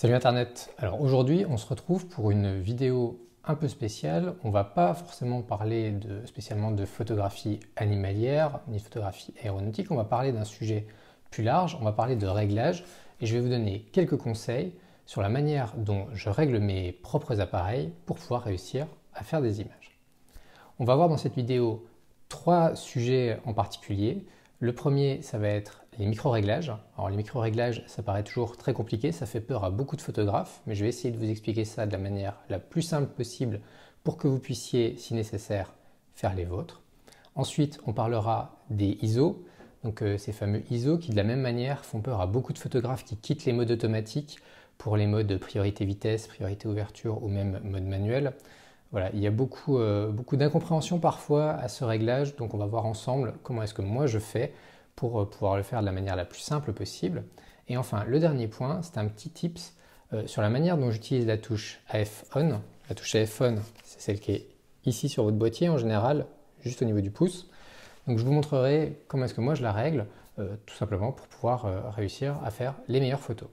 Salut Internet Alors aujourd'hui on se retrouve pour une vidéo un peu spéciale. On va pas forcément parler de, spécialement de photographie animalière ni de photographie aéronautique. On va parler d'un sujet plus large, on va parler de réglage et je vais vous donner quelques conseils sur la manière dont je règle mes propres appareils pour pouvoir réussir à faire des images. On va voir dans cette vidéo trois sujets en particulier. Le premier, ça va être les micro-réglages. Alors les micro-réglages, ça paraît toujours très compliqué, ça fait peur à beaucoup de photographes, mais je vais essayer de vous expliquer ça de la manière la plus simple possible pour que vous puissiez, si nécessaire, faire les vôtres. Ensuite, on parlera des ISO, donc euh, ces fameux ISO qui de la même manière font peur à beaucoup de photographes qui quittent les modes automatiques pour les modes priorité vitesse, priorité ouverture ou même mode manuel. Voilà, il y a beaucoup, euh, beaucoup d'incompréhension parfois à ce réglage, donc on va voir ensemble comment est-ce que moi je fais pour euh, pouvoir le faire de la manière la plus simple possible. Et enfin, le dernier point, c'est un petit tips euh, sur la manière dont j'utilise la touche AF ON. La touche AF ON, c'est celle qui est ici sur votre boîtier en général, juste au niveau du pouce. Donc je vous montrerai comment est-ce que moi je la règle, tout simplement pour pouvoir réussir à faire les meilleures photos.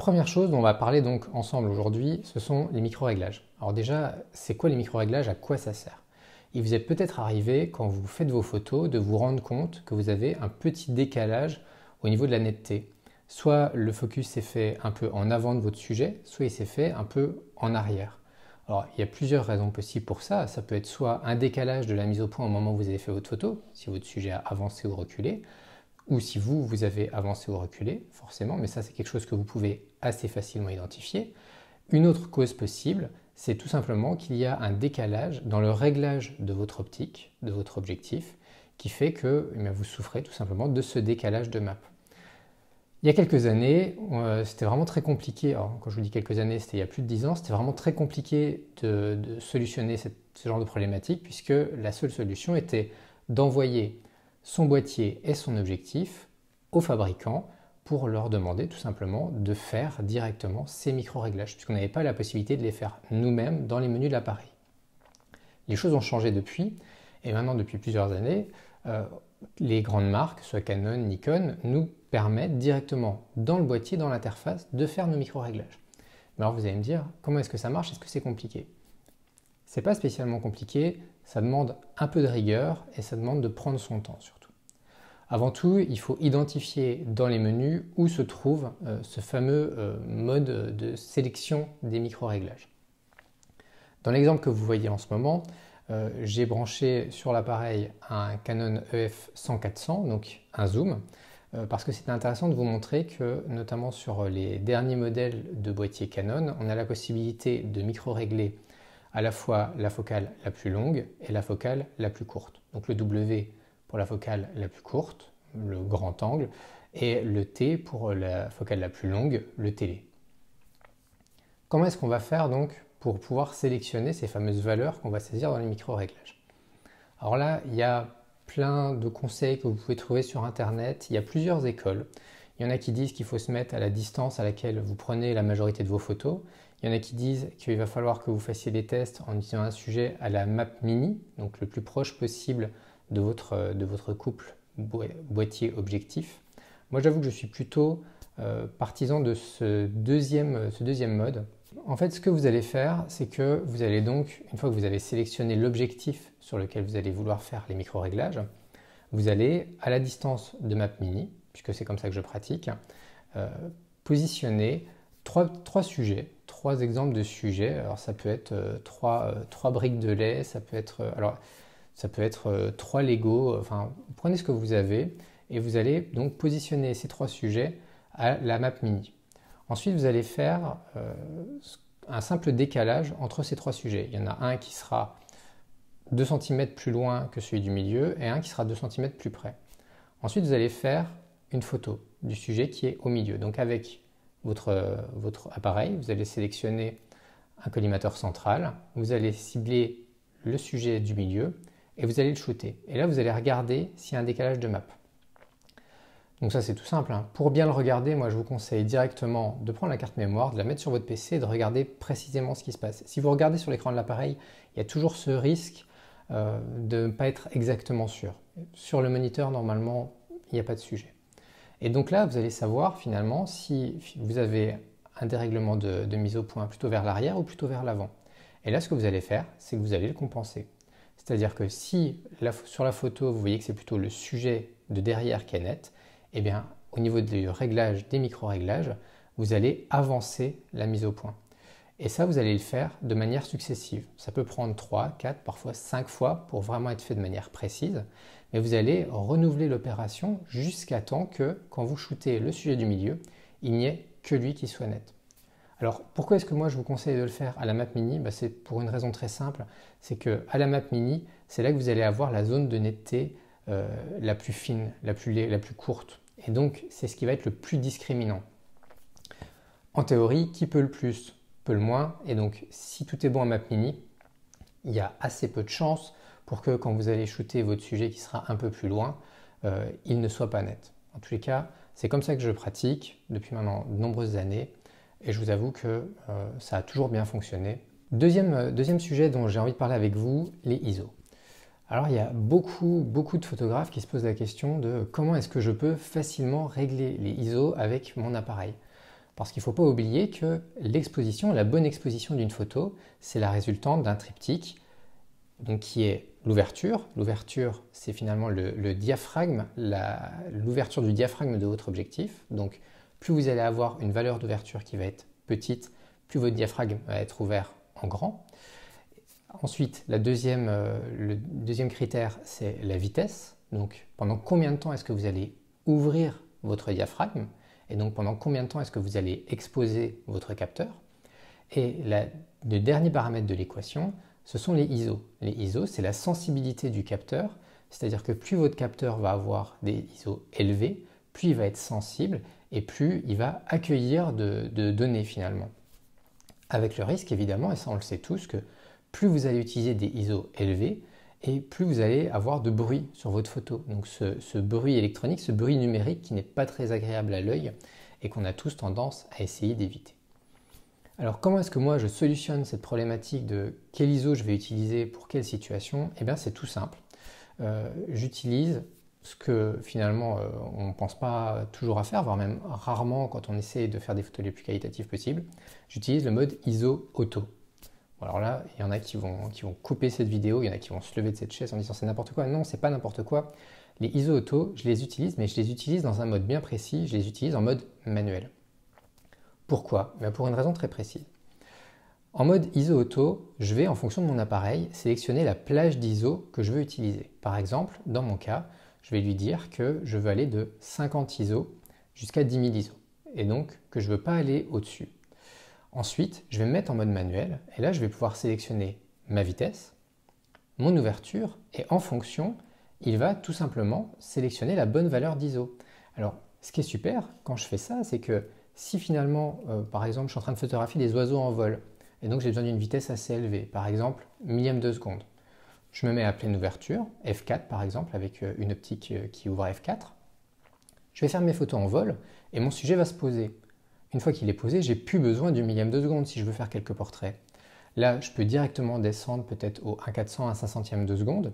Première chose dont on va parler donc ensemble aujourd'hui, ce sont les micro-réglages. Alors déjà, c'est quoi les micro-réglages À quoi ça sert Il vous est peut-être arrivé, quand vous faites vos photos, de vous rendre compte que vous avez un petit décalage au niveau de la netteté. Soit le focus s'est fait un peu en avant de votre sujet, soit il s'est fait un peu en arrière. Alors, il y a plusieurs raisons possibles pour ça. Ça peut être soit un décalage de la mise au point au moment où vous avez fait votre photo, si votre sujet a avancé ou reculé, ou si vous, vous avez avancé ou reculé, forcément, mais ça c'est quelque chose que vous pouvez assez facilement identifier. Une autre cause possible, c'est tout simplement qu'il y a un décalage dans le réglage de votre optique, de votre objectif, qui fait que eh vous souffrez tout simplement de ce décalage de map. Il y a quelques années, euh, c'était vraiment très compliqué, alors quand je vous dis quelques années, c'était il y a plus de 10 ans, c'était vraiment très compliqué de, solutionner ce genre de problématique, puisque la seule solution était d'envoyer son boîtier et son objectif aux fabricants pour leur demander tout simplement de faire directement ces micro-réglages, puisqu'on n'avait pas la possibilité de les faire nous-mêmes dans les menus de l'appareil. Les choses ont changé depuis, et maintenant depuis plusieurs années, euh, les grandes marques, soit Canon, Nikon, nous permettent directement dans le boîtier, dans l'interface, de faire nos micro-réglages. alors vous allez me dire, comment est-ce que ça marche Est-ce que c'est compliqué c'est pas spécialement compliqué, ça demande un peu de rigueur et ça demande de prendre son temps surtout. Avant tout, il faut identifier dans les menus où se trouve euh, ce fameux euh, mode de sélection des micro-réglages. Dans l'exemple que vous voyez en ce moment, euh, j'ai branché sur l'appareil un Canon EF 10400, donc un zoom, parce que c'était intéressant de vous montrer que, notamment sur les derniers modèles de boîtiers Canon, on a la possibilité de micro-régler à la fois la focale la plus longue et la focale la plus courte. Donc le W pour la focale la plus courte, le grand angle, et le T pour la focale la plus longue, le télé. Comment est-ce qu'on va faire donc pour pouvoir sélectionner ces fameuses valeurs qu'on va saisir dans les micro-réglages Alors là, il y a plein de conseils que vous pouvez trouver sur Internet, il y a plusieurs écoles. Il y en a qui disent qu'il faut se mettre à la distance à laquelle vous prenez la majorité de vos photos. Il y en a qui disent qu'il va falloir que vous fassiez des tests en utilisant un sujet à la map mini, donc le plus proche possible de votre, de votre couple boîtier objectif. Moi j'avoue que je suis plutôt euh, partisan de ce deuxième, ce deuxième mode. En fait ce que vous allez faire c'est que vous allez donc, une fois que vous avez sélectionné l'objectif sur lequel vous allez vouloir faire les micro-réglages, vous allez à la distance de map mini, puisque c'est comme ça que je pratique, euh, positionner trois, sujets, trois exemples de sujets. Alors ça peut être euh, trois, euh, trois, briques de lait, ça peut être, alors, ça peut être trois Lego, enfin prenez ce que vous avez et vous allez donc positionner ces trois sujets à la map mini. Ensuite vous allez faire un simple décalage entre ces trois sujets. Il y en a un qui sera 2 cm plus loin que celui du milieu et un qui sera 2 cm plus près. Ensuite vous allez faire une photo du sujet qui est au milieu. Donc avec votre, votre appareil, vous allez sélectionner un collimateur central, vous allez cibler le sujet du milieu et vous allez le shooter. Et là, vous allez regarder s'il y a un décalage de map. Donc ça, c'est tout simple. Hein. Pour bien le regarder, moi, je vous conseille directement de prendre la carte mémoire, de la mettre sur votre PC et de regarder précisément ce qui se passe. Si vous regardez sur l'écran de l'appareil, il y a toujours ce risque euh, de ne pas être exactement sûr. Sur le moniteur, normalement, il n'y a pas de sujet. Et donc là, vous allez savoir finalement si vous avez un dérèglement de, mise au point plutôt vers l'arrière ou plutôt vers l'avant. Et là, ce que vous allez faire, c'est que vous allez le compenser. C'est-à-dire que si sur la photo, vous voyez que c'est plutôt le sujet de derrière qui est net, eh bien, au niveau du réglage des micro-réglages, vous allez avancer la mise au point. Et ça, vous allez le faire de manière successive. Ça peut prendre 3, 4, parfois 5 fois pour vraiment être fait de manière précise. Mais vous allez renouveler l'opération jusqu'à temps que, quand vous shootez le sujet du milieu, il n'y ait que lui qui soit net. Alors pourquoi est-ce que moi je vous conseille de le faire à la map mini bah, C'est pour une raison très simple, c'est que à la map mini, c'est là que vous allez avoir la zone de netteté euh, la plus fine, la plus, la plus courte. Et donc c'est ce qui va être le plus discriminant. En théorie, qui peut le plus le moins. Et donc, si tout est bon à Map mini, il y a assez peu de chances pour que quand vous allez shooter votre sujet qui sera un peu plus loin, euh, il ne soit pas net. En tous les cas, c'est comme ça que je pratique depuis maintenant de nombreuses années et je vous avoue que euh, ça a toujours bien fonctionné. Deuxième, euh, deuxième sujet dont j'ai envie de parler avec vous, les ISO. Alors il y a beaucoup, beaucoup de photographes qui se posent la question de comment est-ce que je peux facilement régler les ISO avec mon appareil. Parce qu'il ne faut pas oublier que l'exposition, la bonne exposition d'une photo, c'est la résultante d'un triptyque donc qui est l'ouverture. L'ouverture, c'est finalement le, diaphragme, l'ouverture du diaphragme de votre objectif. Donc, plus vous allez avoir une valeur d'ouverture qui va être petite, plus votre diaphragme va être ouvert en grand. Ensuite, la euh, le deuxième critère, c'est la vitesse. Donc, pendant combien de temps est-ce que vous allez ouvrir votre diaphragme et donc pendant combien de temps est-ce que vous allez exposer votre capteur Et le dernier paramètre de l'équation, ce sont les ISO. Les ISO, c'est la sensibilité du capteur, c'est-à-dire que plus votre capteur va avoir des ISO élevés, plus il va être sensible et plus il va accueillir de données finalement. Avec le risque évidemment, et ça on le sait tous, que plus vous allez utiliser des ISO élevés, et plus vous allez avoir de bruit sur votre photo. Donc ce, bruit électronique, ce bruit numérique qui n'est pas très agréable à l'œil et qu'on a tous tendance à essayer d'éviter. Alors comment est-ce que moi je solutionne cette problématique de quel ISO je vais utiliser pour quelle situation Eh bien c'est tout simple. Euh, j'utilise ce que finalement euh, on ne pense pas toujours à faire, voire même rarement quand on essaie de faire des photos les plus qualitatives possibles. J'utilise le mode ISO auto alors là, il y en a qui vont, couper cette vidéo, il y en a qui vont se lever de cette chaise en disant c'est n'importe quoi. Non, c'est pas n'importe quoi. Les ISO auto, je les utilise, mais je les utilise dans un mode bien précis, je les utilise en mode manuel. Pourquoi ben, Pour une raison très précise. En mode ISO auto, je vais, en fonction de mon appareil, sélectionner la plage d'ISO que je veux utiliser. Par exemple, dans mon cas, je vais lui dire que je veux aller de 50 ISO jusqu'à 10 000 ISO, et donc que je ne veux pas aller au-dessus. Ensuite, je vais me mettre en mode manuel et là, je vais pouvoir sélectionner ma vitesse, mon ouverture et en fonction, il va tout simplement sélectionner la bonne valeur d'ISO. Alors, ce qui est super quand je fais ça, c'est que si finalement, euh, par exemple, je suis en train de photographier des oiseaux en vol et donc j'ai besoin d'une vitesse assez élevée, par exemple, millième de seconde, je me mets à pleine ouverture, F4 par exemple, avec euh, une optique euh, qui ouvre F4. Je vais faire mes photos en vol et mon sujet va se poser. Une fois qu'il est posé, j'ai plus besoin du millième de seconde si je veux faire quelques portraits. Là, je peux directement descendre peut-être au 1,400, 400 à de seconde.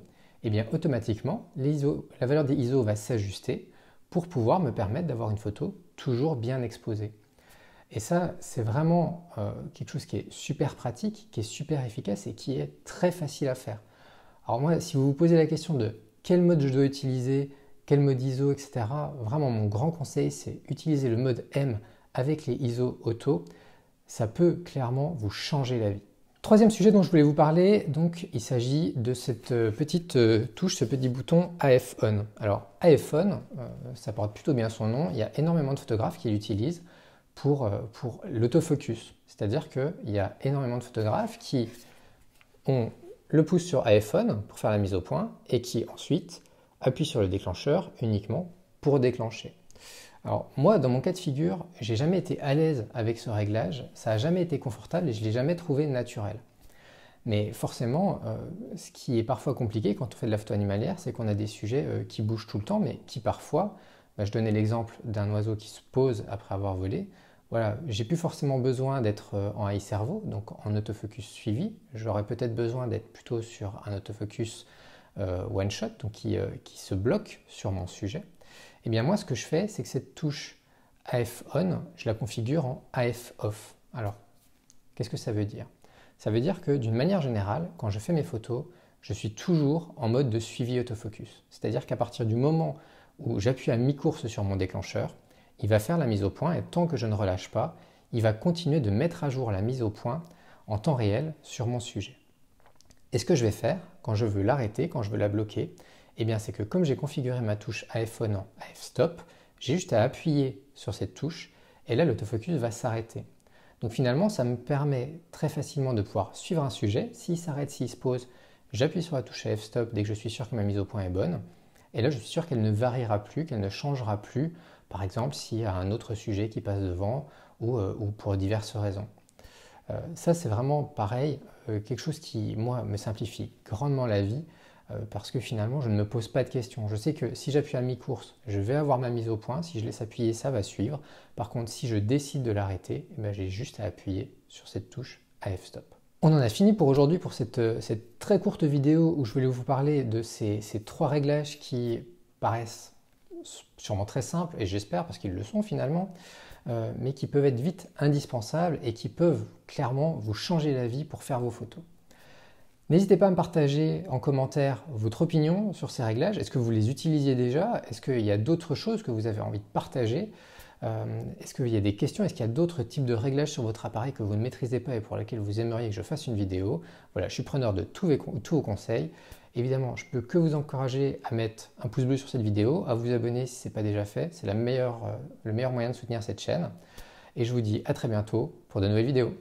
Et eh bien automatiquement, la valeur des ISO va s'ajuster pour pouvoir me permettre d'avoir une photo toujours bien exposée. Et ça, c'est vraiment euh, quelque chose qui est super pratique, qui est super efficace et qui est très facile à faire. Alors moi, si vous vous posez la question de quel mode je dois utiliser, quel mode ISO, etc., vraiment mon grand conseil, c'est utiliser le mode M avec les ISO auto, ça peut clairement vous changer la vie. Troisième sujet dont je voulais vous parler, donc il s'agit de cette euh, petite euh, touche, ce petit bouton AF On. Alors AF On, euh, ça porte plutôt bien son nom, il y a énormément de photographes qui l'utilisent pour, pour l'autofocus. C'est-à-dire qu'il y a énormément de photographes qui ont le pouce sur AF On pour faire la mise au point et qui ensuite appuient sur le déclencheur uniquement pour déclencher. Alors moi, dans mon cas de figure, j'ai jamais été à l'aise avec ce réglage, ça n'a jamais été confortable et je l'ai jamais trouvé naturel. Mais forcément, euh, ce qui est parfois compliqué quand on fait de l'afto animalière, c'est qu'on a des sujets euh, qui bougent tout le temps, mais qui parfois, bah, je donnais l'exemple d'un oiseau qui se pose après avoir volé. Voilà, j'ai plus forcément besoin d'être euh, en high cerveau, donc en autofocus suivi. J'aurais peut-être besoin d'être plutôt sur un autofocus one shot, donc qui se bloque sur mon sujet. Eh bien moi, ce que je fais, c'est que cette touche AF on, je la configure en AF off. Alors, qu'est-ce que ça veut dire Ça veut dire que d'une manière générale, quand je fais mes photos, je suis toujours en mode de suivi autofocus. C'est-à-dire qu'à partir du moment où j'appuie à mi-course sur mon déclencheur, il va faire la mise au point et tant que je ne relâche pas, il va continuer de mettre à jour la mise au point en temps réel sur mon sujet. Et ce que je vais faire quand je veux l'arrêter, quand je veux la bloquer, eh bien, c'est que comme j'ai configuré ma touche AF-ON en AF-STOP, j'ai juste à appuyer sur cette touche et là, l'autofocus va s'arrêter. Donc finalement, ça me permet très facilement de pouvoir suivre un sujet. S'il s'arrête, s'il se pose, j'appuie sur la touche af stop dès que je suis sûr que ma mise au point est bonne. Et là, je suis sûr qu'elle ne variera plus, qu'elle ne changera plus, par exemple, s'il y a un autre sujet qui passe devant ou, euh, pour diverses raisons. Euh, ça, c'est vraiment pareil, euh, quelque chose qui, moi, me simplifie grandement la vie euh, parce que finalement, je ne me pose pas de questions. Je sais que si j'appuie à mi-course, je vais avoir ma mise au point. Si je laisse appuyer, ça va suivre. Par contre, si je décide de l'arrêter, eh ben, j'ai juste à appuyer sur cette touche AF Stop. On en a fini pour aujourd'hui pour euh, cette, très courte vidéo où je voulais vous parler de ces, trois réglages qui paraissent sûrement très simples, et j'espère parce qu'ils le sont finalement, euh, mais qui peuvent être vite indispensables et qui peuvent clairement vous changer la vie pour faire vos photos. N'hésitez pas à me partager en commentaire votre opinion sur ces réglages. Est-ce que vous les utilisiez déjà Est-ce qu'il y a d'autres choses que vous avez envie de partager euh, Est-ce qu'il y a des questions Est-ce qu'il y a d'autres types de réglages sur votre appareil que vous ne maîtrisez pas et pour lesquels vous aimeriez que je fasse une vidéo Voilà, je suis preneur de tous, vos conseils. Évidemment, je ne peux que vous encourager à mettre un pouce bleu sur cette vidéo, à vous abonner si ce n'est pas déjà fait. C'est euh, le meilleur moyen de soutenir cette chaîne. Et je vous dis à très bientôt pour de nouvelles vidéos.